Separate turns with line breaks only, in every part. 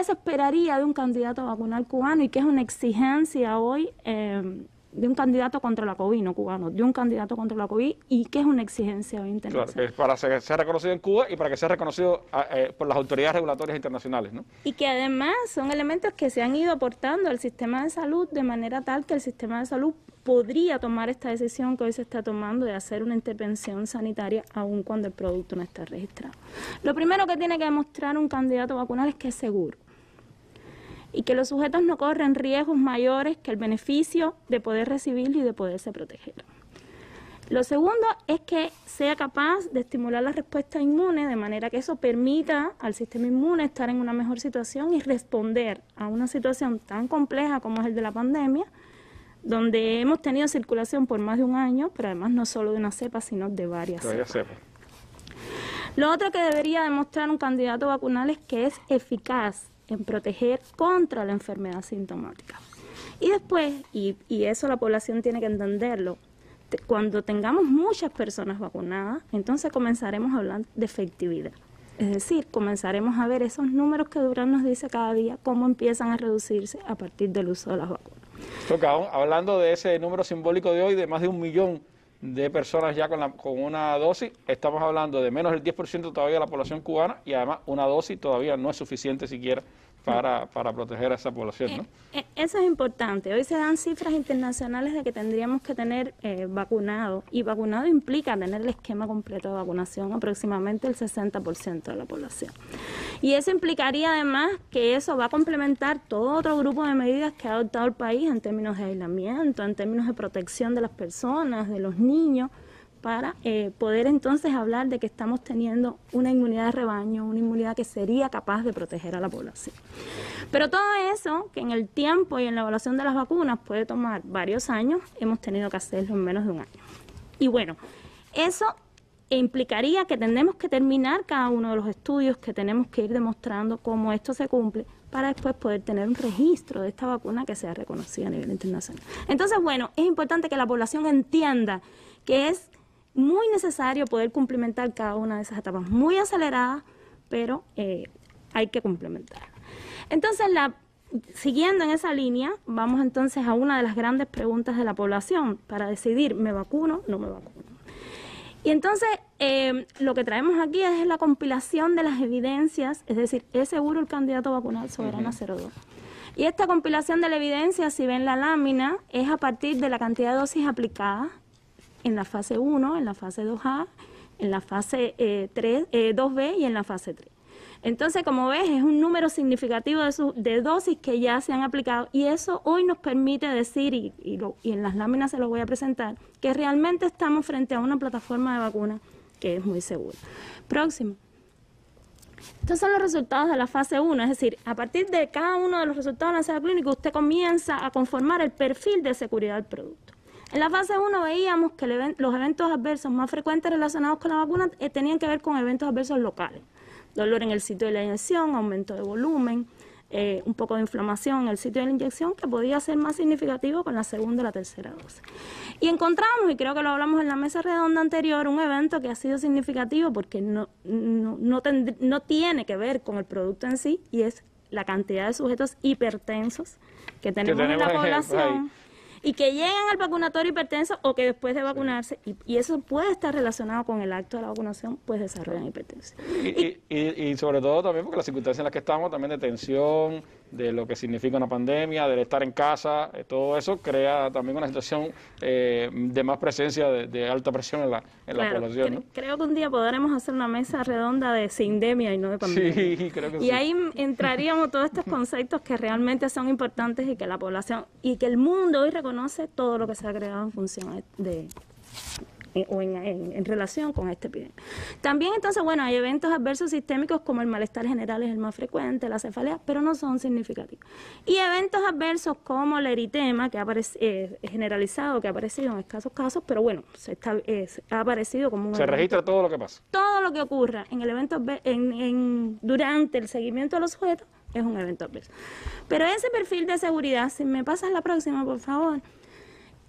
¿Qué se esperaría de un candidato vacunal cubano y que es una exigencia hoy eh, de un candidato contra la COVID, no cubano, de un candidato contra la COVID y que es una exigencia hoy internacional?
para que sea reconocido en Cuba y para que sea reconocido ah, eh, por las autoridades regulatorias internacionales, ¿no?
Y que además son elementos que se han ido aportando al sistema de salud de manera tal que el sistema de salud podría tomar esta decisión que hoy se está tomando de hacer una intervención sanitaria aun cuando el producto no está registrado. Lo primero que tiene que demostrar un candidato vacunal es que es seguro y que los sujetos no corren riesgos mayores que el beneficio de poder recibirlo y de poderse proteger. Lo segundo es que sea capaz de estimular la respuesta inmune de manera que eso permita al sistema inmune estar en una mejor situación y responder a una situación tan compleja como es el de la pandemia, donde hemos tenido circulación por más de un año, pero además no solo de una cepa, sino de varias cepas. Lo otro que debería demostrar un candidato vacunal es que es eficaz en proteger contra la enfermedad sintomática. Y después, y, eso la población tiene que entenderlo, cuando tengamos muchas personas vacunadas, entonces comenzaremos a hablar de efectividad. Es decir, comenzaremos a ver esos números que Durán nos dice cada día, cómo empiezan a reducirse a partir del uso de las vacunas.
hablando de ese número simbólico de hoy, de más de un millón de personas ya con, una dosis, estamos hablando de menos del 10% todavía de la población cubana y además una dosis todavía no es suficiente siquiera para, proteger a esa población. ¿no?
Eh, eh, eso es importante. Hoy se dan cifras internacionales de que tendríamos que tener eh, vacunado, y vacunado implica tener el esquema completo de vacunación, aproximadamente el 60% de la población. Y eso implicaría además que eso va a complementar todo otro grupo de medidas que ha adoptado el país en términos de aislamiento, en términos de protección de las personas, de los niños para eh, poder entonces hablar de que estamos teniendo una inmunidad de rebaño, una inmunidad que sería capaz de proteger a la población. Pero todo eso, que en el tiempo y en la evaluación de las vacunas puede tomar varios años, hemos tenido que hacerlo en menos de un año. Y bueno, eso implicaría que tenemos que terminar cada uno de los estudios, que tenemos que ir demostrando cómo esto se cumple para después poder tener un registro de esta vacuna que sea reconocida a nivel internacional. Entonces, bueno, es importante que la población entienda que es muy necesario poder cumplimentar cada una de esas etapas, muy aceleradas, pero eh, hay que complementar. Entonces, la, siguiendo en esa línea, vamos entonces a una de las grandes preguntas de la población para decidir, ¿me vacuno o no me vacuno? Y entonces eh, lo que traemos aquí es la compilación de las evidencias, es decir, ¿es seguro el candidato vacunal soberano 02? Y esta compilación de la evidencia, si ven la lámina, es a partir de la cantidad de dosis aplicadas en la fase 1, en la fase 2A, en la fase 3, eh, 2B eh, y en la fase 3. Entonces, como ves, es un número significativo de, dosis que ya se han aplicado y eso hoy nos permite decir, y, en las láminas se lo voy a presentar, que realmente estamos frente a una plataforma de vacuna que es muy segura. Próximo. Estos son los resultados de la fase 1, es decir, a partir de cada uno de los resultados de la ensayada clínica, usted comienza a conformar el perfil de seguridad del producto. En la fase 1 veíamos que los eventos adversos más frecuentes relacionados con la vacuna eh, tenían que ver con eventos adversos locales. Dolor en el sitio de la inyección, aumento de volumen, eh, un poco de inflamación en el sitio de la inyección que podía ser más significativo con la segunda o la tercera dosis. Y encontramos, y creo que lo hablamos en la mesa redonda anterior, un evento que ha sido significativo porque no, no, tiene que ver con el producto en sí y es la cantidad de sujetos hipertensos que tenemos, en la población y que llegan al vacunatorio hipertenso o que después de vacunarse, y, eso puede estar relacionado con el acto de la vacunación, pues desarrollan hipertensión.
Y, sobre todo también porque las circunstancias en las que estamos, también de tensión, de lo que significa una pandemia, del estar en casa, eh, todo eso crea también una situación eh, de más presencia de, alta presión en la, en la población.
Creo que un día podremos hacer una mesa redonda de sindemia y no de pandemia.
y ahí
entraríamos todos estos conceptos que realmente son importantes y que la población y que el mundo hoy reconoce conoce todo lo que se ha creado en función este, de, o en, relación con este epidemia. También entonces, bueno, hay eventos adversos sistémicos como el malestar general es el más frecuente, la cefalea, pero no son significativos. Y eventos adversos como el eritema, que ha eh, generalizado, que ha aparecido en escasos casos, pero bueno, se está, eh, ha aparecido como un... Se registra todo lo que pasa. Todo lo que ocurra en el evento, en, durante el seguimiento de los sujetos es un evento adverso. Pues. Pero ese perfil de seguridad, si me pasas la próxima, por favor.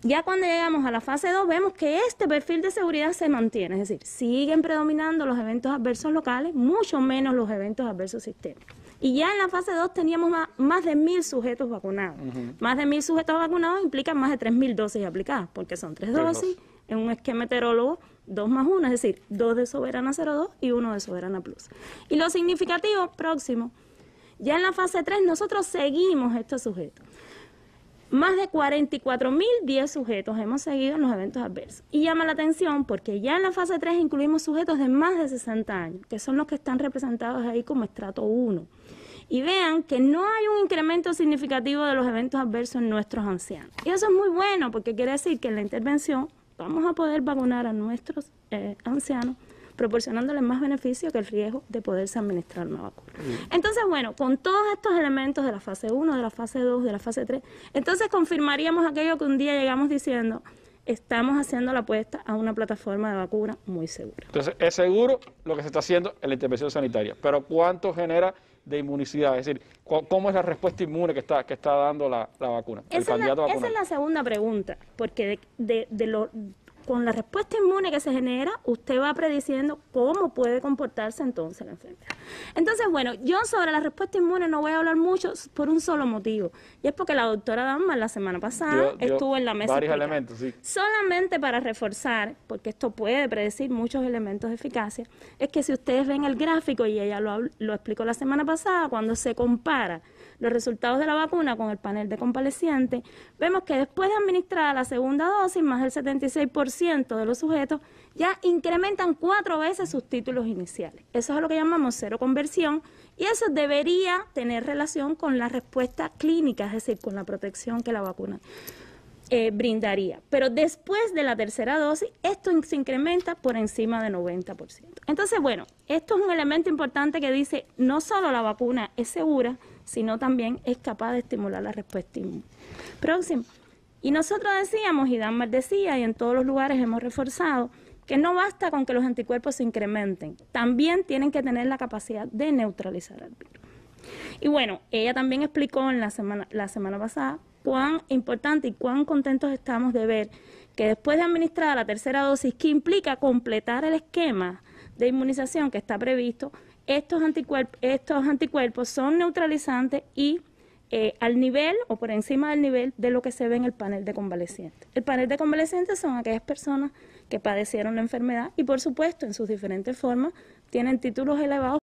Ya cuando llegamos a la fase 2 vemos que este perfil de seguridad se mantiene, es decir, siguen predominando los eventos adversos locales, mucho menos los eventos adversos sistémicos. Y ya en la fase 2 teníamos más, de mil sujetos vacunados. Más de mil sujetos vacunados implican más de tres mil dosis aplicadas, porque son tres dosis en un esquema meteorólogo dos más uno, es decir, dos de Soberana 02 y uno de Soberana Plus. Y lo significativo próximo ya en la fase 3 nosotros seguimos estos sujetos. Más de 44.010 sujetos hemos seguido en los eventos adversos. Y llama la atención porque ya en la fase 3 incluimos sujetos de más de 60 años, que son los que están representados ahí como estrato 1. Y vean que no hay un incremento significativo de los eventos adversos en nuestros ancianos. Y eso es muy bueno porque quiere decir que en la intervención vamos a poder vacunar a nuestros eh, ancianos proporcionándole más beneficio que el riesgo de poderse administrar una vacuna. Entonces, bueno, con todos estos elementos de la fase 1, de la fase 2, de la fase 3, entonces confirmaríamos aquello que un día llegamos diciendo, estamos haciendo la apuesta a una plataforma de vacuna muy segura.
Entonces, es seguro lo que se está haciendo en la intervención sanitaria, pero ¿cuánto genera de inmunicidad? Es decir, ¿cómo es la respuesta inmune que está, que está dando la, vacuna? Esa, es la,
segunda pregunta, porque de, de, de lo, con la respuesta inmune que se genera, usted va prediciendo cómo puede comportarse entonces la enfermedad. Entonces, bueno, yo sobre la respuesta inmune no voy a hablar mucho por un solo motivo, y es porque la doctora Dama la semana pasada estuvo en la mesa. Varios
elementos, sí.
Solamente para reforzar, porque esto puede predecir muchos elementos de eficacia, es que si ustedes ven el gráfico, y ella lo explicó la semana pasada, cuando se compara los resultados de la vacuna con el panel de comparecientes, vemos que después de administrar la segunda dosis, más del 76% de los sujetos ya incrementan cuatro veces sus títulos iniciales. Eso es lo que llamamos cero conversión y eso debería tener relación con la respuesta clínica, es decir, con la protección que la vacuna eh, brindaría. Pero después de la tercera dosis, esto se incrementa por encima del 90%. Entonces, bueno, esto es un elemento importante que dice, no solo la vacuna es segura, sino también es capaz de estimular la respuesta inmune. Próximo. Y nosotros decíamos, y Danmar decía, y en todos los lugares hemos reforzado, que no basta con que los anticuerpos se incrementen, también tienen que tener la capacidad de neutralizar al virus. Y bueno, ella también explicó en la semana, la semana pasada cuán importante y cuán contentos estamos de ver que después de administrar la tercera dosis, que implica completar el esquema de inmunización que está previsto, estos, estos anticuerpos son neutralizantes y eh, al nivel o por encima del nivel de lo que se ve en el panel de convalecientes. El panel de convalecientes son aquellas personas que padecieron la enfermedad y por supuesto en sus diferentes formas tienen títulos elevados